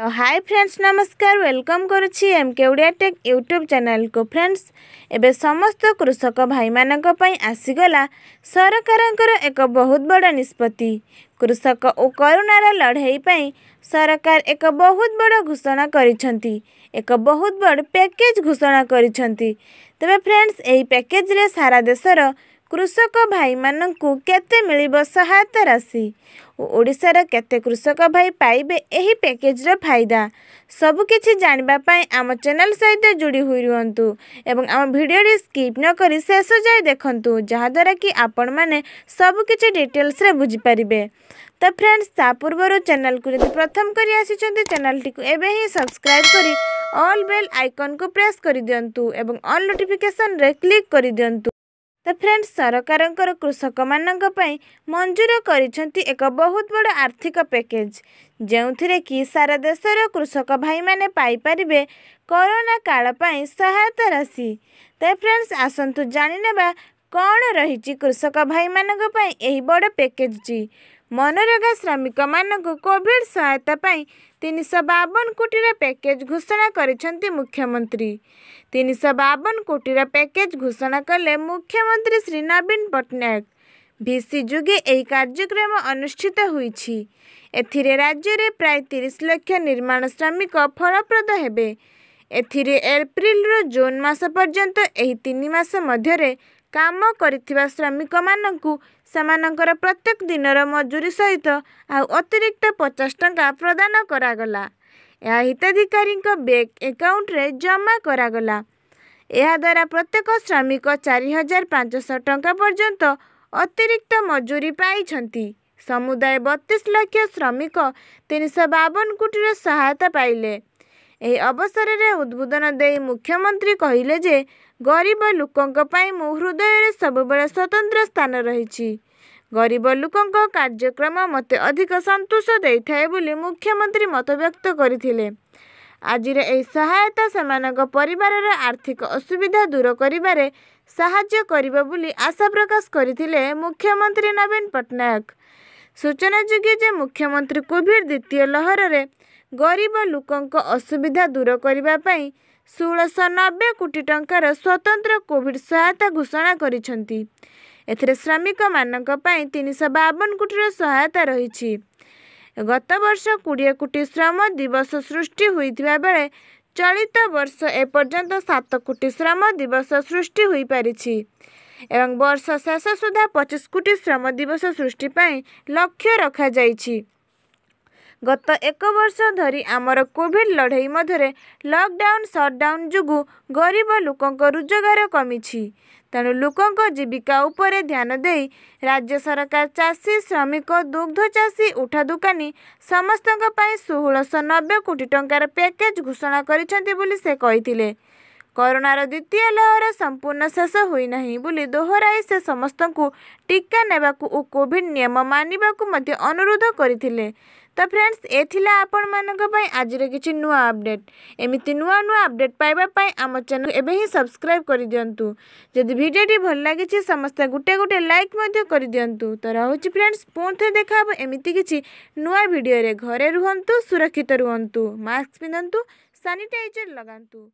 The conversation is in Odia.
हेलो हाय फ्रेंड्स नमस्कार वेलकम करुच्छे M K Odia tech YouTube channel को फ्रेंड्स एवं समस्त कृषक भाई मानी आसीगला सरकार एक बहुत बड़ निष्पत्ति कृषक और करोनार लड़ेपी सरकार एक बहुत बड़ घोषणा कर एक बहुत बड़ पैकेज घोषणा करे फ्रेंड्स यही पैकेज सारा देशर কৃষক ভাইମାନଙ୍କୁ କେତେ ମିଳିବ ସହାୟତା ରାଶି ଓଡ଼ିଶାର କେତେ କୃଷକ ଭାଇ ପାଇବେ ଏହି ପ୍ୟାକେଜର ଫାଇଦା ସବୁକିଛି ଜାଣିବା ପାଇଁ ଆମ ଚ୍ୟାନେଲ୍ ସହିତ ଯୋଡ଼ି ହୋଇ ରୁହନ୍ତୁ ଏବଂ ଆମ ଭିଡ଼ିଓଟି ସ୍କିପ୍ ନ କରି ଶେଷ ଯାଏ ଦେଖନ୍ତୁ ଯାହାଦ୍ୱାରା କି ଆପଣମାନେ ସବୁକିଛି ଡିଟେଲ୍ସରେ ବୁଝିପାରିବେ ତ ଫ୍ରେଣ୍ଡସ୍ ତା ପୂର୍ବରୁ ଚ୍ୟାନେଲ୍କୁ ଯଦି ପ୍ରଥମ କରି ଆସିଛନ୍ତି ଚ୍ୟାନେଲ୍ଟିକୁ ଏବେ ହିଁ ସବସ୍କ୍ରାଇବ୍ କରି ଅଲ୍ ବେଲ୍ ଆଇକନ୍କୁ ପ୍ରେସ୍ କରିଦିଅନ୍ତୁ ଏବଂ ଅଲ୍ ନୋଟିଫିକେସନ୍ରେ କ୍ଲିକ୍ କରିଦିଅନ୍ତୁ ତ ଫ୍ରେଣ୍ଡ ସରକାରଙ୍କର କୃଷକମାନଙ୍କ ପାଇଁ ମଞ୍ଜୁର କରିଛନ୍ତି ଏକ ବହୁତ ବଡ଼ ଆର୍ଥିକ ପ୍ୟାକେଜ୍ ଯେଉଁଥିରେ କି ସାରା ଦେଶର କୃଷକ ଭାଇମାନେ ପାଇପାରିବେ କରୋନା କାଳ ପାଇଁ ସହାୟତା ରାଶି ତ ଫ୍ରେଣ୍ଡସ୍ ଆସନ୍ତୁ ଜାଣିନେବା କ'ଣ ରହିଛି କୃଷକ ଭାଇମାନଙ୍କ ପାଇଁ ଏହି ବଡ଼ ପ୍ୟାକେଜଟି ମନରେଗା ଶ୍ରମିକମାନଙ୍କୁ କୋଭିଡ଼ ସହାୟତା ପାଇଁ ତିନିଶହ ବାବନ କୋଟିର ପ୍ୟାକେଜ ଘୋଷଣା କରିଛନ୍ତି ମୁଖ୍ୟମନ୍ତ୍ରୀ ତିନିଶହ ବାବନ କୋଟିର ପ୍ୟାକେଜ ଘୋଷଣା କଲେ ମୁଖ୍ୟମନ୍ତ୍ରୀ ଶ୍ରୀ ନବୀନ ପଟ୍ଟନାୟକ ଭିସି ଯୋଗେ ଏହି କାର୍ଯ୍ୟକ୍ରମ ଅନୁଷ୍ଠିତ ହୋଇଛି ଏଥିରେ ରାଜ୍ୟରେ ପ୍ରାୟ ତିରିଶ ଲକ୍ଷ ନିର୍ମାଣ ଶ୍ରମିକ ଫଳପ୍ରଦ ହେବେ ଏଥିରେ ଏପ୍ରିଲରୁ ଜୁନ୍ ମାସ ପର୍ଯ୍ୟନ୍ତ ଏହି ତିନି ମାସ ମଧ୍ୟରେ କାମ କରିଥିବା ଶ୍ରମିକମାନଙ୍କୁ ସେମାନଙ୍କର ପ୍ରତ୍ୟେକ ଦିନର ମଜୁରୀ ସହିତ ଆଉ ଅତିରିକ୍ତ ପଚାଶ ଟଙ୍କା ପ୍ରଦାନ କରାଗଲା ଏହା ହିତାଧିକାରୀଙ୍କ ବ୍ୟାଙ୍କ ଏକାଉଣ୍ଟରେ ଜମା କରାଗଲା ଏହାଦ୍ୱାରା ପ୍ରତ୍ୟେକ ଶ୍ରମିକ ଚାରି ହଜାର ପାଞ୍ଚଶହ ଟଙ୍କା ପର୍ଯ୍ୟନ୍ତ ଅତିରିକ୍ତ ମଜୁରୀ ପାଇଛନ୍ତି ସମୁଦାୟ ବତିଶ ଲକ୍ଷ ଶ୍ରମିକ ତିନିଶହ ବାବନ କୋଟିର ସହାୟତା ପାଇଲେ ଏହି ଅବସରରେ ଉଦ୍ବୋଧନ ଦେଇ ମୁଖ୍ୟମନ୍ତ୍ରୀ କହିଲେ ଯେ ଗରିବ ଲୋକଙ୍କ ପାଇଁ ମୋ ହୃଦୟରେ ସବୁବେଳେ ସ୍ୱତନ୍ତ୍ର ସ୍ଥାନ ରହିଛି ଗରିବ ଲୋକଙ୍କ କାର୍ଯ୍ୟକ୍ରମ ମୋତେ ଅଧିକ ସନ୍ତୋଷ ଦେଇଥାଏ ବୋଲି ମୁଖ୍ୟମନ୍ତ୍ରୀ ମତବ୍ୟକ୍ତ କରିଥିଲେ ଆଜିର ଏହି ସହାୟତା ସେମାନଙ୍କ ପରିବାରର ଆର୍ଥିକ ଅସୁବିଧା ଦୂର କରିବାରେ ସାହାଯ୍ୟ କରିବ ବୋଲି ଆଶା ପ୍ରକାଶ କରିଥିଲେ ମୁଖ୍ୟମନ୍ତ୍ରୀ ନବୀନ ପଟ୍ଟନାୟକ ସୂଚନାଯୋଗ୍ୟ ଯେ ମୁଖ୍ୟମନ୍ତ୍ରୀ କୋଭିଡ଼ ଦ୍ୱିତୀୟ ଲହରରେ ଗରିବ ଲୋକଙ୍କ ଅସୁବିଧା ଦୂର କରିବା ପାଇଁ ଷୋହଳଶହ ନବେ କୋଟି ଟଙ୍କାର ସ୍ୱତନ୍ତ୍ର କୋଭିଡ଼ ସହାୟତା ଘୋଷଣା କରିଛନ୍ତି ଏଥିରେ ଶ୍ରମିକମାନଙ୍କ ପାଇଁ ତିନିଶହ ବାବନ କୋଟିର ସହାୟତା ରହିଛି ଗତବର୍ଷ କୋଡ଼ିଏ କୋଟି ଶ୍ରମ ଦିବସ ସୃଷ୍ଟି ହୋଇଥିବା ବେଳେ ଚଳିତ ବର୍ଷ ଏପର୍ଯ୍ୟନ୍ତ ସାତ କୋଟି ଶ୍ରମ ଦିବସ ସୃଷ୍ଟି ହୋଇପାରିଛି ଏବଂ ବର୍ଷ ଶେଷ ସୁଦ୍ଧା ପଚିଶ କୋଟି ଶ୍ରମ ଦିବସ ସୃଷ୍ଟି ପାଇଁ ଲକ୍ଷ୍ୟ ରଖାଯାଇଛି ଗତ ଏକ ବର୍ଷ ଧରି ଆମର କୋଭିଡ଼ ଲଢ଼େଇ ମଧ୍ୟରେ ଲକ୍ଡାଉନ୍ ସଟ୍ଡାଉନ୍ ଯୋଗୁଁ ଗରିବ ଲୋକଙ୍କ ରୋଜଗାର କମିଛି ତେଣୁ ଲୋକଙ୍କ ଜୀବିକା ଉପରେ ଧ୍ୟାନ ଦେଇ ରାଜ୍ୟ ସରକାର ଚାଷୀ ଶ୍ରମିକ ଦୁଗ୍ଧ ଚାଷୀ ଉଠା ଦୋକାନୀ ସମସ୍ତଙ୍କ ପାଇଁ ଷୋହଳଶହ ନବେ କୋଟି ଟଙ୍କାର ପ୍ୟାକେଜ୍ ଘୋଷଣା କରିଛନ୍ତି ବୋଲି ସେ କହିଥିଲେ କରୋନାର ଦ୍ୱିତୀୟ ଲହର ସମ୍ପୂର୍ଣ୍ଣ ଶେଷ ହୋଇନାହିଁ ବୋଲି ଦୋହରାଇ ସେ ସମସ୍ତଙ୍କୁ ଟିକା ନେବାକୁ ଓ କୋଭିଡ଼ ନିୟମ ମାନିବାକୁ ମଧ୍ୟ ଅନୁରୋଧ କରିଥିଲେ ତ ଫ୍ରେଣ୍ଡସ୍ ଏ ଥିଲା ଆପଣମାନଙ୍କ ପାଇଁ ଆଜିର କିଛି ନୂଆ ଅପଡ଼େଟ୍ ଏମିତି ନୂଆ ନୂଆ ଅପଡ଼େଟ୍ ପାଇବା ପାଇଁ ଆମ ଚ୍ୟାନେଲ୍ ଏବେ ହିଁ ସବସ୍କ୍ରାଇବ୍ କରିଦିଅନ୍ତୁ ଯଦି ଭିଡ଼ିଓଟି ଭଲ ଲାଗିଛି ସମସ୍ତେ ଗୋଟେ ଗୋଟେ ଲାଇକ୍ ମଧ୍ୟ କରିଦିଅନ୍ତୁ ତ ରହୁଛି ଫ୍ରେଣ୍ଡସ୍ ପୁଣି ଥରେ ଦେଖାହେବ ଏମିତି କିଛି ନୂଆ ଭିଡ଼ିଓରେ ଘରେ ରୁହନ୍ତୁ ସୁରକ୍ଷିତ ରୁହନ୍ତୁ ମାସ୍କ ପିନ୍ଧନ୍ତୁ ସାନିଟାଇଜର୍ ଲଗାନ୍ତୁ